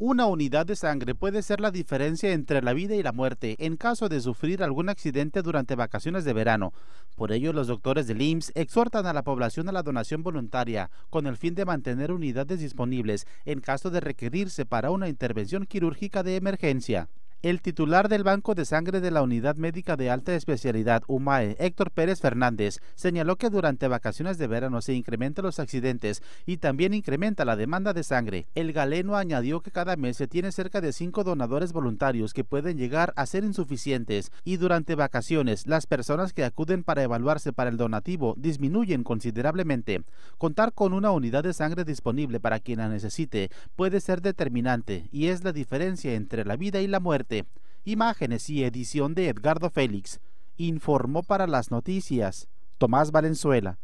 Una unidad de sangre puede ser la diferencia entre la vida y la muerte en caso de sufrir algún accidente durante vacaciones de verano. Por ello, los doctores del IMSS exhortan a la población a la donación voluntaria con el fin de mantener unidades disponibles en caso de requerirse para una intervención quirúrgica de emergencia. El titular del Banco de Sangre de la Unidad Médica de Alta Especialidad, UMAE, Héctor Pérez Fernández, señaló que durante vacaciones de verano se incrementan los accidentes y también incrementa la demanda de sangre. El galeno añadió que cada mes se tiene cerca de cinco donadores voluntarios que pueden llegar a ser insuficientes y durante vacaciones las personas que acuden para evaluarse para el donativo disminuyen considerablemente. Contar con una unidad de sangre disponible para quien la necesite puede ser determinante y es la diferencia entre la vida y la muerte. Imágenes y edición de Edgardo Félix. Informó para las noticias Tomás Valenzuela.